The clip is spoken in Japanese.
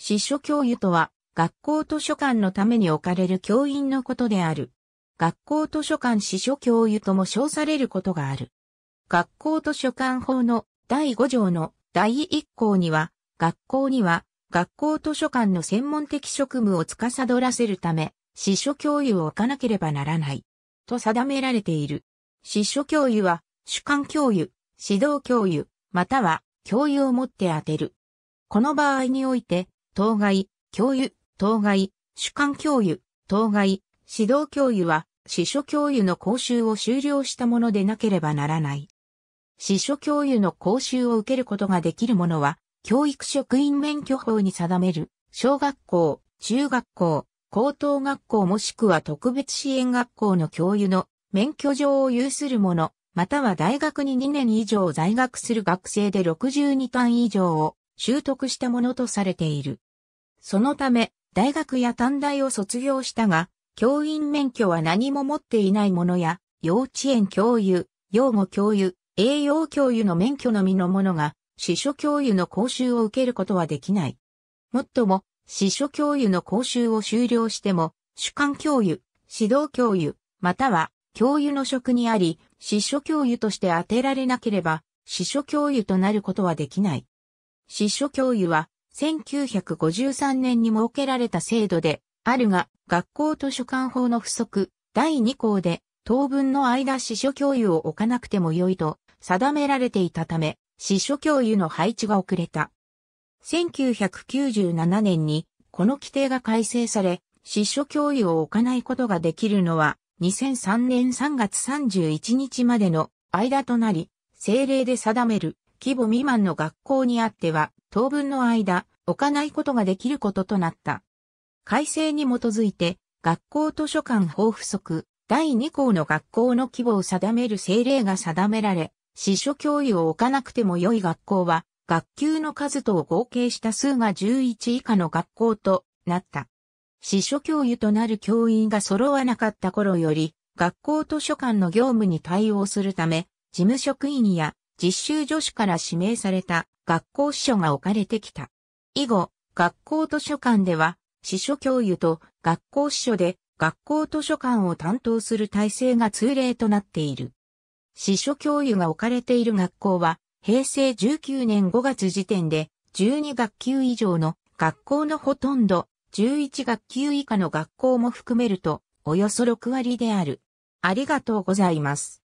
司書教諭とは、学校図書館のために置かれる教員のことである。学校図書館司書教諭とも称されることがある。学校図書館法の第5条の第1項には、学校には学校図書館の専門的職務を司らせるため、司書教諭を置かなければならない。と定められている。司書教諭は、主管教諭、指導教諭、または教諭をもって当てる。この場合において、当該、教諭、当該、主管教諭、当該、指導教諭は、司書教諭の講習を修了したものでなければならない。司書教諭の講習を受けることができるものは、教育職員免許法に定める、小学校、中学校、高等学校もしくは特別支援学校の教諭の免許状を有する者、または大学に2年以上在学する学生で62単以上を習得したものとされている。そのため、大学や短大を卒業したが、教員免許は何も持っていないものや、幼稚園教諭、養護教諭、栄養教諭の免許のみのものが、司書教諭の講習を受けることはできない。もっとも、司書教諭の講習を修了しても、主管教諭、指導教諭、または教諭の職にあり、司書教諭として当てられなければ、司書教諭となることはできない。司書教諭は、1953年に設けられた制度で、あるが、学校図書館法の不足、第2項で、当分の間司書教諭を置かなくても良いと、定められていたため、司書教諭の配置が遅れた。1997年に、この規定が改正され、司書教諭を置かないことができるのは、2003年3月31日までの間となり、政令で定める規模未満の学校にあっては、当分の間、置かないことができることとなった。改正に基づいて、学校図書館法不足、第2項の学校の規模を定める政令が定められ、司書教諭を置かなくても良い学校は、学級の数と合計した数が11以下の学校となった。司書教諭となる教員が揃わなかった頃より、学校図書館の業務に対応するため、事務職員や実習助手から指名された学校司書が置かれてきた。以後、学校図書館では、司書教諭と学校司書で学校図書館を担当する体制が通例となっている。司書教諭が置かれている学校は、平成19年5月時点で12学級以上の学校のほとんど11学級以下の学校も含めるとおよそ6割である。ありがとうございます。